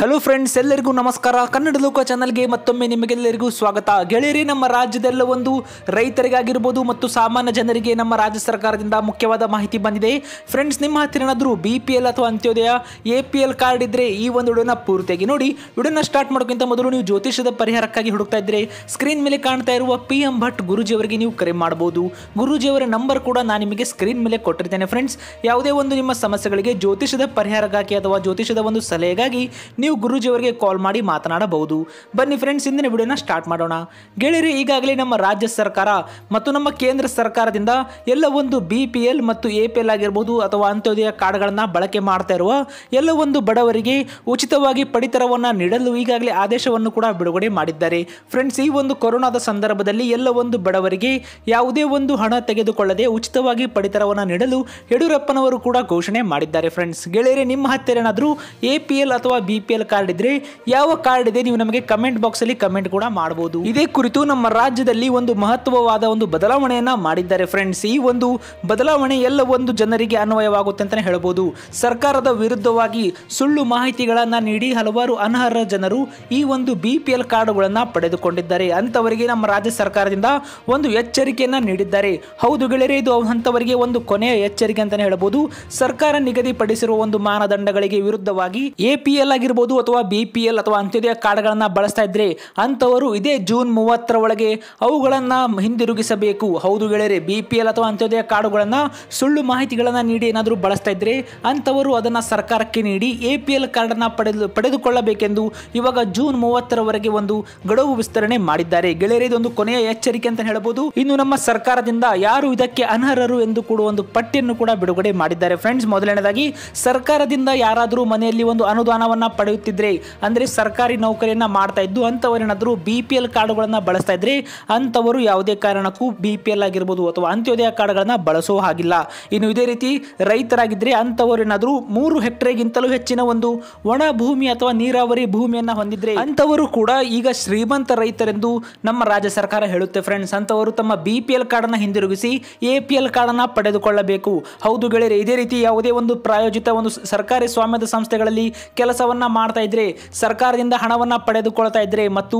hello friends ಎಲ್ಲರಿಗೂ ನಮಸ್ಕಾರ ಕನ್ನಡ ಲೋಕ ಚಾನಲ್ಗೆ ಮತ್ತೊಮ್ಮೆ ನಿಮಗೆಲ್ಲರಿಗೂ ಸ್ವಾಗತ ಗೆಳೆಯರಿ ನಮ್ಮ ರಾಜ್ಯದಲ್ಲ ಒಂದು ರೈತರಿಗಾಗಿರ್ಬೋದು ಮತ್ತು ಸಾಮಾನ್ಯ ಜನರಿಗೆ ನಮ್ಮ ರಾಜ್ಯ ಸರ್ಕಾರದಿಂದ ಮುಖ್ಯವಾದ ಮಾಹಿತಿ ಬಂದಿದೆ ಫ್ರೆಂಡ್ಸ್ ನಿಮ್ಮ ಹತ್ತಿರ ಏನಾದರೂ ಬಿ ಪಿ ಎಲ್ ಅಥವಾ Antyodaya A P L card ಇದ್ದರೆ ಈ ಒಂದು ವಿಡಿಯೋನ ಪೂರ್ತಿಯಾಗಿ ನೋಡಿ ವಿಡಿಯೋನ ಸ್ಟಾರ್ಟ್ ಮಾಡೋಕ್ಕಿಂತ ಮೊದಲು ನೀವು ಜ್ಯೋತಿಷ್ಯದ ಪರಿಹಾರಕ್ಕಾಗಿ ಹುಡುಕ್ತಾ ಇದ್ದರೆ ಸ್ಕ್ರೀನ್ ಮೇಲೆ ಕಾಣ್ತಾ ಇರುವ ಪಿ ಎಂ ಭಟ್ ಗುರುಜಿಯವರಿಗೆ ನೀವು ಕರೆ ಮಾಡ್ಬೋದು ಗುರುಜಿಯವರ ನಂಬರ್ ಕೂಡ ನಾನು ನಿಮಗೆ ಸ್ಕ್ರೀನ್ ಮೇಲೆ ಕೊಟ್ಟಿರ್ತೇನೆ ಫ್ರೆಂಡ್ಸ್ ಯಾವುದೇ ಒಂದು ನಿಮ್ಮ ಸಮಸ್ಯೆಗಳಿಗೆ ಜ್ಯೋತಿಷ್ಯದ ಪರಿಹಾರಕ್ಕಾಗಿ ಅಥವಾ ಜ್ಯೋತಿಷ್ಯದ ಒಂದು ಸಲಹೆಗಾಗಿ ನೀವು ಗುರೂಜಿಯವರಿಗೆ ಕಾಲ್ ಮಾಡಿ ಮಾತನಾಡಬಹುದು ಬನ್ನಿ ಫ್ರೆಂಡ್ಸ್ ಇಂದಿನ ವಿಡಿಯೋನ ಸ್ಟಾರ್ಟ್ ಮಾಡೋಣ ಗೆಳೆಯರಿ ಈಗಾಗಲೇ ನಮ್ಮ ರಾಜ್ಯ ಸರ್ಕಾರ ಮತ್ತು ನಮ್ಮ ಕೇಂದ್ರ ಸರ್ಕಾರದಿಂದ ಎಲ್ಲ ಒಂದು ಬಿ ಪಿ ಎಲ್ ಮತ್ತು ಎ ಪಿ ಎಲ್ ಆಗಿರ್ಬೋದು ಅಥವಾ ಅಂತ್ಯೋದಯ ಕಾರ್ಡ್ಗಳನ್ನು ಬಳಕೆ ಮಾಡ್ತಾ ಇರುವ ಎಲ್ಲ ಒಂದು ಬಡವರಿಗೆ ಉಚಿತವಾಗಿ ಪಡಿತರವನ್ನು ನೀಡಲು ಈಗಾಗಲೇ ಆದೇಶವನ್ನು ಕೂಡ ಬಿಡುಗಡೆ ಮಾಡಿದ್ದಾರೆ ಫ್ರೆಂಡ್ಸ್ ಈ ಒಂದು ಕೊರೋನಾದ ಸಂದರ್ಭದಲ್ಲಿ ಎಲ್ಲ ಒಂದು ಬಡವರಿಗೆ ಯಾವುದೇ ಒಂದು ಹಣ ತೆಗೆದುಕೊಳ್ಳದೆ ಉಚಿತವಾಗಿ ಪಡಿತರವನ್ನು ನೀಡಲು ಯಡಿಯೂರಪ್ಪನವರು ಕೂಡ ಘೋಷಣೆ ಮಾಡಿದ್ದಾರೆ ಫ್ರೆಂಡ್ಸ್ ಗೆಳೆಯರೆ ನಿಮ್ಮ ಹತ್ತಿರ ಏನಾದರೂ ಎ ಪಿ ಎಲ್ ಅಥವಾ ಬಿ ಪಿ ಕಾರ್ಡ್ ಇದ್ರೆ ಯಾವ ಕಾರ್ಡ್ ಇದೆ ನೀವು ನಮಗೆ ಕಮೆಂಟ್ ಬಾಕ್ಸ್ ಅಲ್ಲಿ ಕಮೆಂಟ್ ಕೂಡ ಮಾಡಬಹುದು ಇದೇ ಕುರಿತು ನಮ್ಮ ರಾಜ್ಯದಲ್ಲಿ ಒಂದು ಮಹತ್ವವಾದ ಒಂದು ಬದಲಾವಣೆಯನ್ನ ಮಾಡಿದ್ದಾರೆ ಫ್ರೆಂಡ್ಸ್ ಈ ಒಂದು ಬದಲಾವಣೆ ಎಲ್ಲ ಒಂದು ಜನರಿಗೆ ಅನ್ವಯವಾಗುತ್ತೆ ಅಂತ ಹೇಳಬಹುದು ಸರ್ಕಾರದ ವಿರುದ್ಧವಾಗಿ ಸುಳ್ಳು ಮಾಹಿತಿಗಳನ್ನ ನೀಡಿ ಹಲವಾರು ಅನರ್ಹ ಜನರು ಈ ಒಂದು ಬಿಪಿಎಲ್ ಕಾರ್ಡ್ ಎಲ್ ಪಡೆದುಕೊಂಡಿದ್ದಾರೆ ಅಂತವರಿಗೆ ನಮ್ಮ ರಾಜ್ಯ ಸರ್ಕಾರದಿಂದ ಒಂದು ಎಚ್ಚರಿಕೆಯನ್ನ ನೀಡಿದ್ದಾರೆ ಹೌದು ಗೆಳೆಯರೆ ಇದು ಅಂತವರಿಗೆ ಒಂದು ಕೊನೆಯ ಎಚ್ಚರಿಕೆ ಅಂತಾನೆ ಹೇಳಬಹುದು ಸರ್ಕಾರ ನಿಗದಿಪಡಿಸಿರುವ ಒಂದು ಮಾನದಂಡಗಳಿಗೆ ವಿರುದ್ಧವಾಗಿ ಎಪಿಎಲ್ ಆಗಿರಬಹುದು ಅಥವಾ ಬಿ ಪಿ ಎಲ್ ಅಥವಾ ಅಂತ್ಯೋದಯ ಕಾರ್ಡ್ಗಳನ್ನು ಬಳಸ್ತಾ ಇದ್ರೆ ಅಂಥವರು ಇದೇ ಜೂನ್ ಮೂವತ್ತರ ಒಳಗೆ ಅವುಗಳನ್ನು ಹಿಂದಿರುಗಿಸಬೇಕು ಹೌದು ಗೆಳೆಯರೆ ಬಿ ಪಿ ಎಲ್ ಅಥವಾ ಅಂತ್ಯೋದಯ ಕಾರ್ಡುಗಳನ್ನು ಸುಳ್ಳು ಮಾಹಿತಿಗಳನ್ನು ನೀಡಿ ಏನಾದರೂ ಬಳಸ್ತಾ ಇದ್ರೆ ಅಂಥವರು ಅದನ್ನು ಸರ್ಕಾರಕ್ಕೆ ನೀಡಿ ಎ ಪಿ ಎಲ್ ಕಾರ್ಡನ್ನು ಪಡೆದು ಪಡೆದುಕೊಳ್ಳಬೇಕೆಂದು ಇವಾಗ ಜೂನ್ ಮೂವತ್ತರವರೆಗೆ ಒಂದು ಗಡುವು ವಿಸ್ತರಣೆ ಮಾಡಿದ್ದಾರೆ ಗೆಳೆಯರೆ ಇದೊಂದು ಕೊನೆಯ ಎಚ್ಚರಿಕೆ ಅಂತ ಹೇಳಬಹುದು ಇನ್ನು ನಮ್ಮ ಸರ್ಕಾರದಿಂದ ಯಾರು ಇದಕ್ಕೆ ಅನರ್ಹರು ಎಂದು ಕೂಡ ಒಂದು ಪಟ್ಟಿಯನ್ನು ಕೂಡ ಬಿಡುಗಡೆ ಮಾಡಿದ್ದಾರೆ ಫ್ರೆಂಡ್ಸ್ ಮೊದಲನೇದಾಗಿ ಸರ್ಕಾರದಿಂದ ಯಾರಾದರೂ ಮನೆಯಲ್ಲಿ ಒಂದು ಅನುದಾನವನ್ನು ಪಡೆದು ಪಡೆಯುತ್ತಿದ್ರೆ ಅಂದರೆ ಸರ್ಕಾರಿ ನೌಕರಿಯನ್ನು ಮಾಡ್ತಾ ಇದ್ದು ಅಂಥವರೇನಾದರೂ ಬಿ ಪಿ ಎಲ್ ಕಾರ್ಡ್ಗಳನ್ನು ಬಳಸ್ತಾ ಇದ್ದರೆ ಅಂಥವರು ಯಾವುದೇ ಕಾರಣಕ್ಕೂ ಬಿ ಪಿ ಎಲ್ ಆಗಿರ್ಬೋದು ಅಥವಾ ಅಂತ್ಯೋದಯ ಕಾರ್ಡ್ಗಳನ್ನು ಬಳಸೋ ಹಾಗಿಲ್ಲ ಇನ್ನು ಇದೇ ರೀತಿ ರೈತರಾಗಿದ್ದರೆ ಅಂಥವರೇನಾದರೂ ಮೂರು ಹೆಕ್ಟೇರ್ಗಿಂತಲೂ ಹೆಚ್ಚಿನ ಒಂದು ಒಣ ಭೂಮಿ ಅಥವಾ ನೀರಾವರಿ ಭೂಮಿಯನ್ನು ಹೊಂದಿದ್ರೆ ಅಂಥವರು ಕೂಡ ಈಗ ಶ್ರೀಮಂತ ರೈತರೆಂದು ನಮ್ಮ ರಾಜ್ಯ ಸರ್ಕಾರ ಹೇಳುತ್ತೆ ಫ್ರೆಂಡ್ಸ್ ಅಂಥವರು ತಮ್ಮ ಬಿ ಪಿ ಎಲ್ ಕಾರ್ಡನ್ನು ಹಿಂದಿರುಗಿಸಿ ಎ ಪಿ ಎಲ್ ಕಾರ್ಡನ್ನು ಪಡೆದುಕೊಳ್ಳಬೇಕು ಹೌದು ಗೆಳೆಯರೆ ಇದೇ ರೀತಿ ಯಾವುದೇ ಒಂದು ಪ್ರಾಯೋಜಿತ ಒಂದು ಸರ್ಕಾರಿ ಸ್ವಾಮ್ಯದ ಸಂಸ್ಥೆಗಳಲ್ಲಿ ಕೆಲಸವನ್ನು ಮಾಡ್ತಾ ಇದ್ರೆ ಸರ್ಕಾರದಿಂದ ಹಣವನ್ನು ಪಡೆದುಕೊಳ್ತಾ ಇದ್ರೆ ಮತ್ತು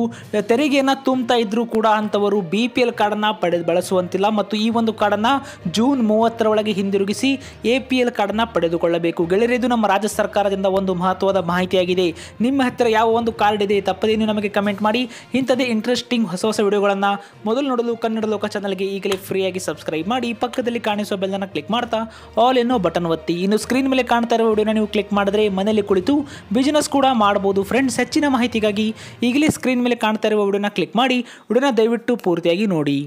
ತೆರಿಗೆಯನ್ನು ತುಂಬ್ತಾ ಇದ್ದರೂ ಕೂಡ ಅಂತವರು ಬಿ ಪಿ ಎಲ್ ಕಾರ್ಡ್ ಪಡೆದು ಬಳಸುವಂತಿಲ್ಲ ಮತ್ತು ಈ ಒಂದು ಕಾರ್ಡನ್ನ ಜೂನ್ ಮೂವತ್ತರ ಒಳಗೆ ಹಿಂದಿರುಗಿಸಿ ಎ ಪಿ ಎಲ್ ಕಾರ್ಡ್ನ ಪಡೆದುಕೊಳ್ಳಬೇಕು ಗೆಳೆಯರಿದು ನಮ್ಮ ರಾಜ್ಯ ಸರ್ಕಾರದಿಂದ ಒಂದು ಮಹತ್ವದ ಮಾಹಿತಿಯಾಗಿದೆ ನಿಮ್ಮ ಹತ್ತಿರ ಯಾವ ಒಂದು ಕಾರ್ಡ್ ಇದೆ ತಪ್ಪದೇನು ನಮಗೆ ಕಮೆಂಟ್ ಮಾಡಿ ಇಂಥದೇ ಇಂಟ್ರೆಸ್ಟಿಂಗ್ ಹೊಸ ಹೊಸ ವಿಡಿಯೋಗಳನ್ನ ಮೊದಲು ನೋಡಲು ಕನ್ನಡ ಲೋಕ ಚಾನಲ್ಗೆ ಈಗಲೇ ಫ್ರೀಯಾಗಿ ಸಬ್ಸ್ಕ್ರೈಬ್ ಮಾಡಿ ಪಕ್ಕದಲ್ಲಿ ಕಾಣಿಸುವ ಬೆಲ್ಲನ್ನು ಕ್ಲಿಕ್ ಮಾಡ್ತಾ ಆಲ್ ಎನ್ನೋ ಬಟನ್ ಒತ್ತಿ ಇನ್ನು ಸ್ಕ್ರೀನ್ ಮೇಲೆ ಕಾಣ್ತಾ ಇರೋ ವಿಡಿಯೋನ ನೀವು ಕ್ಲಿಕ್ ಮಾಡಿದ್ರೆ ಮನೆಯಲ್ಲಿ ಕುಳಿತು ಬಿಸಿನೆಸ್ ಕೂಡ ಮಾಡ್ಬೋದು ಫ್ರೆಂಡ್ಸ್ ಹೆಚ್ಚಿನ ಮಾಹಿತಿಗಾಗಿ ಈಗಲೇ ಸ್ಕ್ರೀನ್ ಮೇಲೆ ಕಾಣ್ತಾ ಇರುವ ವಿಡಿಯೋನ ಕ್ಲಿಕ್ ಮಾಡಿ ವಿಡಿಯೋನ ದಯವಿಟ್ಟು ಪೂರ್ತಿಯಾಗಿ ನೋಡಿ